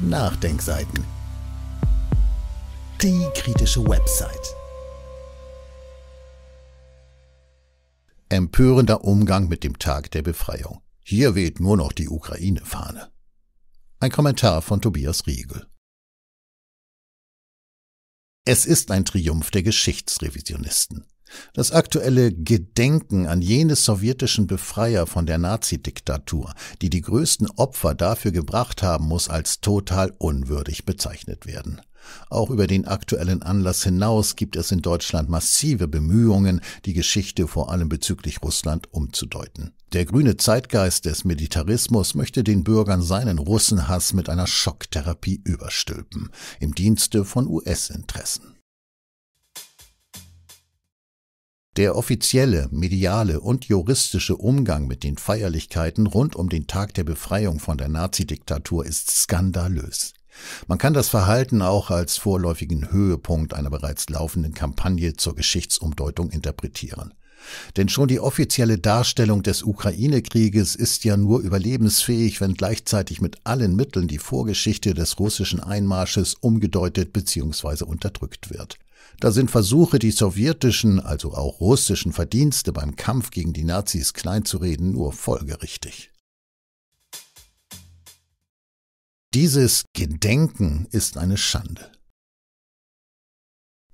Nachdenkseiten. Die kritische Website. Empörender Umgang mit dem Tag der Befreiung. Hier weht nur noch die Ukraine-Fahne. Ein Kommentar von Tobias Riegel. Es ist ein Triumph der Geschichtsrevisionisten. Das aktuelle Gedenken an jene sowjetischen Befreier von der Nazidiktatur, die die größten Opfer dafür gebracht haben, muss als total unwürdig bezeichnet werden. Auch über den aktuellen Anlass hinaus gibt es in Deutschland massive Bemühungen, die Geschichte vor allem bezüglich Russland umzudeuten. Der grüne Zeitgeist des Militarismus möchte den Bürgern seinen Russenhass mit einer Schocktherapie überstülpen, im Dienste von US-Interessen. Der offizielle, mediale und juristische Umgang mit den Feierlichkeiten rund um den Tag der Befreiung von der Nazidiktatur ist skandalös. Man kann das Verhalten auch als vorläufigen Höhepunkt einer bereits laufenden Kampagne zur Geschichtsumdeutung interpretieren. Denn schon die offizielle Darstellung des Ukraine-Krieges ist ja nur überlebensfähig, wenn gleichzeitig mit allen Mitteln die Vorgeschichte des russischen Einmarsches umgedeutet bzw. unterdrückt wird. Da sind Versuche, die sowjetischen, also auch russischen Verdienste beim Kampf gegen die Nazis kleinzureden, nur folgerichtig. Dieses Gedenken ist eine Schande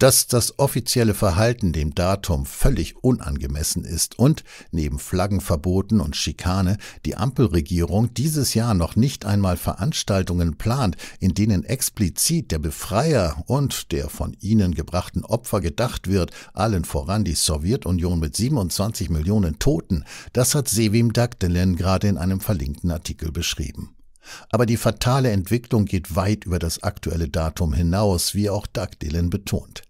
dass das offizielle Verhalten dem Datum völlig unangemessen ist und neben Flaggenverboten und Schikane die Ampelregierung dieses Jahr noch nicht einmal Veranstaltungen plant, in denen explizit der Befreier und der von ihnen gebrachten Opfer gedacht wird, allen voran die Sowjetunion mit 27 Millionen Toten, das hat Sevim Dagdelen gerade in einem verlinkten Artikel beschrieben. Aber die fatale Entwicklung geht weit über das aktuelle Datum hinaus, wie auch Dagdelen betont.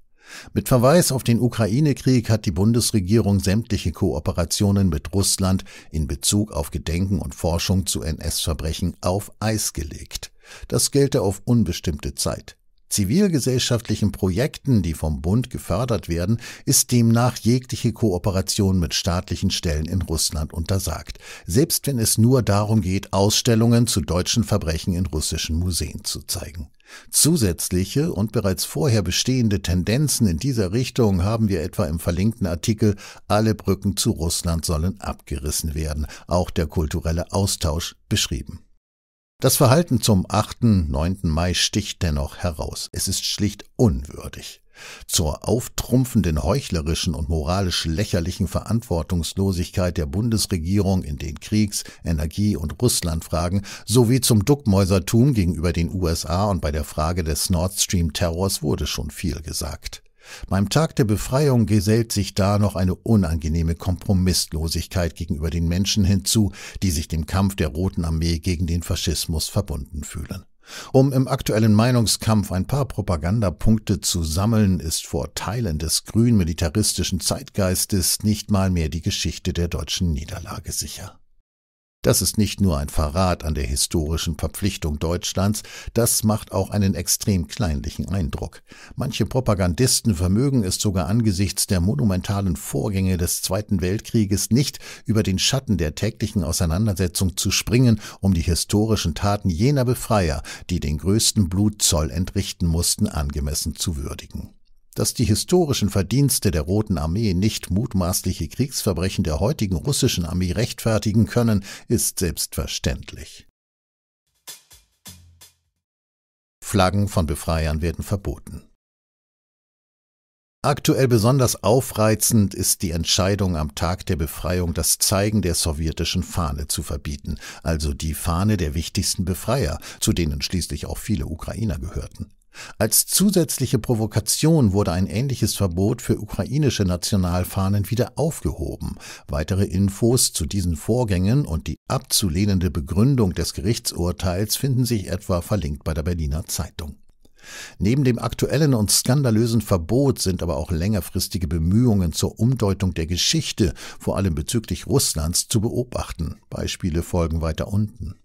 Mit Verweis auf den Ukraine-Krieg hat die Bundesregierung sämtliche Kooperationen mit Russland in Bezug auf Gedenken und Forschung zu NS-Verbrechen auf Eis gelegt. Das gelte auf unbestimmte Zeit zivilgesellschaftlichen Projekten, die vom Bund gefördert werden, ist demnach jegliche Kooperation mit staatlichen Stellen in Russland untersagt, selbst wenn es nur darum geht, Ausstellungen zu deutschen Verbrechen in russischen Museen zu zeigen. Zusätzliche und bereits vorher bestehende Tendenzen in dieser Richtung haben wir etwa im verlinkten Artikel Alle Brücken zu Russland sollen abgerissen werden, auch der kulturelle Austausch beschrieben. Das Verhalten zum 8. 9. Mai sticht dennoch heraus. Es ist schlicht unwürdig. Zur auftrumpfenden heuchlerischen und moralisch lächerlichen Verantwortungslosigkeit der Bundesregierung in den Kriegs-, Energie- und Russlandfragen sowie zum Duckmäusertum gegenüber den USA und bei der Frage des Nord Stream Terrors wurde schon viel gesagt. Beim Tag der Befreiung gesellt sich da noch eine unangenehme Kompromisslosigkeit gegenüber den Menschen hinzu, die sich dem Kampf der Roten Armee gegen den Faschismus verbunden fühlen. Um im aktuellen Meinungskampf ein paar Propagandapunkte zu sammeln, ist vor Teilen des grün-militaristischen Zeitgeistes nicht mal mehr die Geschichte der deutschen Niederlage sicher. Das ist nicht nur ein Verrat an der historischen Verpflichtung Deutschlands, das macht auch einen extrem kleinlichen Eindruck. Manche Propagandisten vermögen es sogar angesichts der monumentalen Vorgänge des Zweiten Weltkrieges nicht, über den Schatten der täglichen Auseinandersetzung zu springen, um die historischen Taten jener Befreier, die den größten Blutzoll entrichten mussten, angemessen zu würdigen dass die historischen Verdienste der Roten Armee nicht mutmaßliche Kriegsverbrechen der heutigen russischen Armee rechtfertigen können, ist selbstverständlich. Flaggen von Befreiern werden verboten. Aktuell besonders aufreizend ist die Entscheidung am Tag der Befreiung, das Zeigen der sowjetischen Fahne zu verbieten, also die Fahne der wichtigsten Befreier, zu denen schließlich auch viele Ukrainer gehörten. Als zusätzliche Provokation wurde ein ähnliches Verbot für ukrainische Nationalfahnen wieder aufgehoben. Weitere Infos zu diesen Vorgängen und die abzulehnende Begründung des Gerichtsurteils finden sich etwa verlinkt bei der Berliner Zeitung. Neben dem aktuellen und skandalösen Verbot sind aber auch längerfristige Bemühungen zur Umdeutung der Geschichte, vor allem bezüglich Russlands, zu beobachten. Beispiele folgen weiter unten.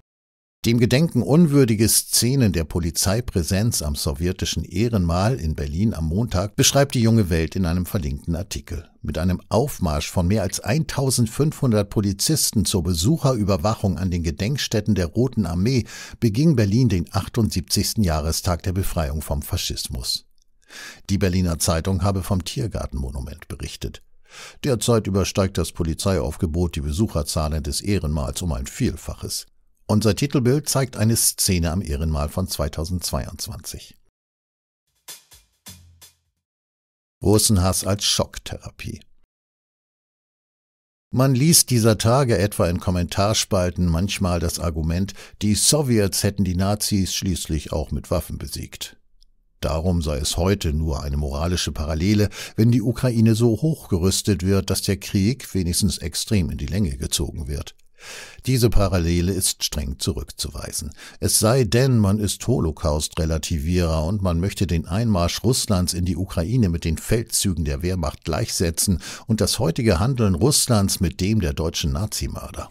Dem Gedenken unwürdige Szenen der Polizeipräsenz am sowjetischen Ehrenmal in Berlin am Montag beschreibt die junge Welt in einem verlinkten Artikel. Mit einem Aufmarsch von mehr als 1500 Polizisten zur Besucherüberwachung an den Gedenkstätten der Roten Armee beging Berlin den 78. Jahrestag der Befreiung vom Faschismus. Die Berliner Zeitung habe vom Tiergartenmonument berichtet. Derzeit übersteigt das Polizeiaufgebot die Besucherzahlen des Ehrenmals um ein Vielfaches. Unser Titelbild zeigt eine Szene am Ehrenmal von 2022. Russenhass als Schocktherapie. Man liest dieser Tage etwa in Kommentarspalten manchmal das Argument, die Sowjets hätten die Nazis schließlich auch mit Waffen besiegt. Darum sei es heute nur eine moralische Parallele, wenn die Ukraine so hochgerüstet wird, dass der Krieg wenigstens extrem in die Länge gezogen wird. Diese Parallele ist streng zurückzuweisen. Es sei denn, man ist Holocaust-Relativierer und man möchte den Einmarsch Russlands in die Ukraine mit den Feldzügen der Wehrmacht gleichsetzen und das heutige Handeln Russlands mit dem der deutschen Nazimörder.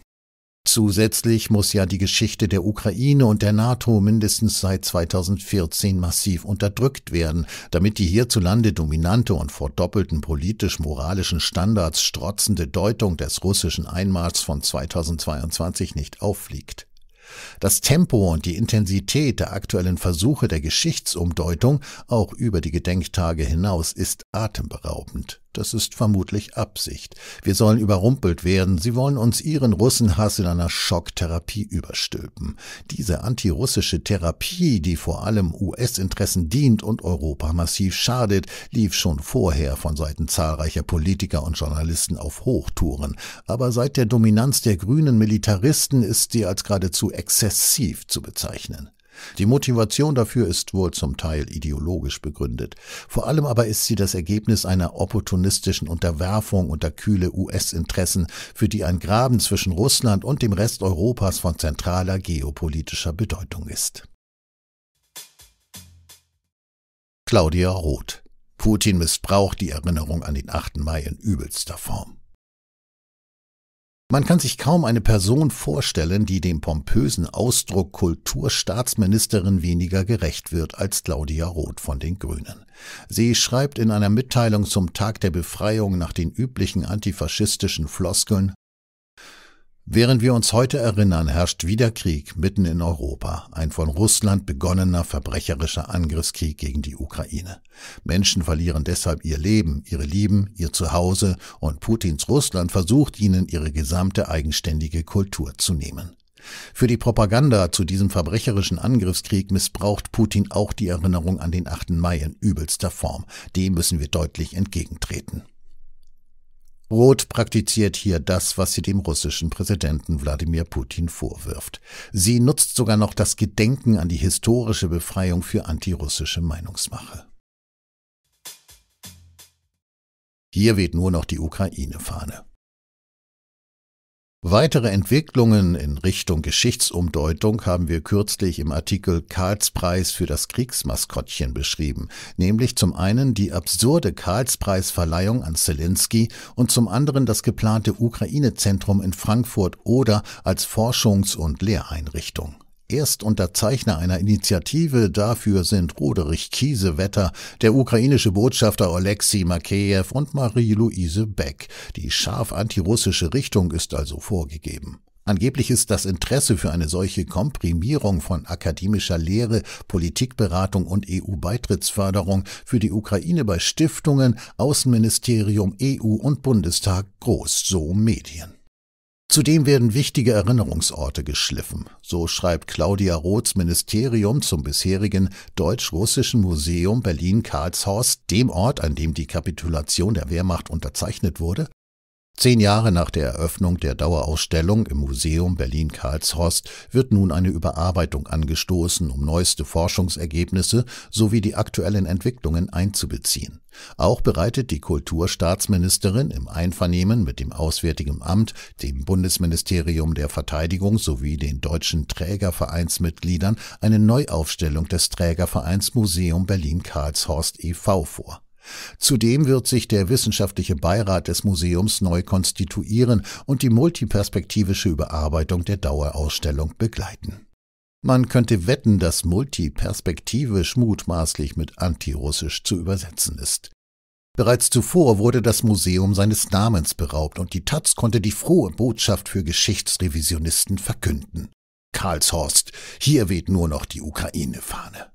Zusätzlich muss ja die Geschichte der Ukraine und der NATO mindestens seit 2014 massiv unterdrückt werden, damit die hierzulande dominante und vor doppelten politisch-moralischen Standards strotzende Deutung des russischen Einmarschs von 2022 nicht auffliegt. Das Tempo und die Intensität der aktuellen Versuche der Geschichtsumdeutung, auch über die Gedenktage hinaus, ist atemberaubend. Das ist vermutlich Absicht. Wir sollen überrumpelt werden. Sie wollen uns ihren Russenhass in einer Schocktherapie überstülpen. Diese antirussische Therapie, die vor allem US-Interessen dient und Europa massiv schadet, lief schon vorher von Seiten zahlreicher Politiker und Journalisten auf Hochtouren. Aber seit der Dominanz der grünen Militaristen ist sie als geradezu exzessiv zu bezeichnen. Die Motivation dafür ist wohl zum Teil ideologisch begründet. Vor allem aber ist sie das Ergebnis einer opportunistischen Unterwerfung unter kühle US-Interessen, für die ein Graben zwischen Russland und dem Rest Europas von zentraler geopolitischer Bedeutung ist. Claudia Roth Putin missbraucht die Erinnerung an den 8. Mai in übelster Form. Man kann sich kaum eine Person vorstellen, die dem pompösen Ausdruck Kulturstaatsministerin weniger gerecht wird als Claudia Roth von den Grünen. Sie schreibt in einer Mitteilung zum Tag der Befreiung nach den üblichen antifaschistischen Floskeln Während wir uns heute erinnern, herrscht wieder Krieg mitten in Europa, ein von Russland begonnener verbrecherischer Angriffskrieg gegen die Ukraine. Menschen verlieren deshalb ihr Leben, ihre Lieben, ihr Zuhause und Putins Russland versucht ihnen ihre gesamte eigenständige Kultur zu nehmen. Für die Propaganda zu diesem verbrecherischen Angriffskrieg missbraucht Putin auch die Erinnerung an den 8. Mai in übelster Form. Dem müssen wir deutlich entgegentreten. Rot praktiziert hier das, was sie dem russischen Präsidenten Wladimir Putin vorwirft. Sie nutzt sogar noch das Gedenken an die historische Befreiung für antirussische Meinungsmache. Hier weht nur noch die Ukraine-Fahne. Weitere Entwicklungen in Richtung Geschichtsumdeutung haben wir kürzlich im Artikel Karlspreis für das Kriegsmaskottchen beschrieben, nämlich zum einen die absurde Karlspreisverleihung an Zelensky und zum anderen das geplante Ukraine-Zentrum in Frankfurt oder als Forschungs- und Lehreinrichtung. Erstunterzeichner einer Initiative dafür sind Roderich Kiesewetter, der ukrainische Botschafter Oleksiy Makeyev und Marie-Louise Beck. Die scharf antirussische Richtung ist also vorgegeben. Angeblich ist das Interesse für eine solche Komprimierung von akademischer Lehre, Politikberatung und EU-Beitrittsförderung für die Ukraine bei Stiftungen, Außenministerium, EU und Bundestag groß, so Medien. Zudem werden wichtige Erinnerungsorte geschliffen. So schreibt Claudia Roths Ministerium zum bisherigen Deutsch-Russischen Museum Berlin-Karlshorst, dem Ort, an dem die Kapitulation der Wehrmacht unterzeichnet wurde Zehn Jahre nach der Eröffnung der Dauerausstellung im Museum Berlin-Karlshorst wird nun eine Überarbeitung angestoßen, um neueste Forschungsergebnisse sowie die aktuellen Entwicklungen einzubeziehen. Auch bereitet die Kulturstaatsministerin im Einvernehmen mit dem Auswärtigen Amt, dem Bundesministerium der Verteidigung sowie den deutschen Trägervereinsmitgliedern eine Neuaufstellung des Trägervereins Museum Berlin-Karlshorst e.V. vor. Zudem wird sich der wissenschaftliche Beirat des Museums neu konstituieren und die multiperspektivische Überarbeitung der Dauerausstellung begleiten. Man könnte wetten, dass multiperspektivisch mutmaßlich mit antirussisch zu übersetzen ist. Bereits zuvor wurde das Museum seines Namens beraubt und die Taz konnte die frohe Botschaft für Geschichtsrevisionisten verkünden. Karlshorst, hier weht nur noch die Ukraine-Fahne.